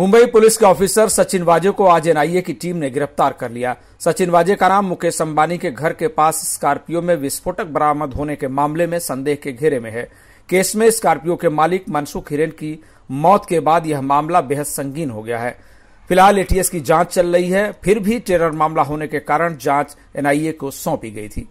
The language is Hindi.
मुंबई पुलिस के ऑफिसर सचिन वाजे को आज एनआईए की टीम ने गिरफ्तार कर लिया सचिन वाजे का नाम मुकेश अंबानी के घर के पास स्कॉर्पियो में विस्फोटक बरामद होने के मामले में संदेह के घेरे में है केस में स्कॉर्पियो के मालिक मनसुख हिरेन की मौत के बाद यह मामला बेहद संगीन हो गया है फिलहाल एटीएस की जांच चल रही है फिर भी टेरर मामला होने के कारण जांच एनआईए को सौंपी गई थी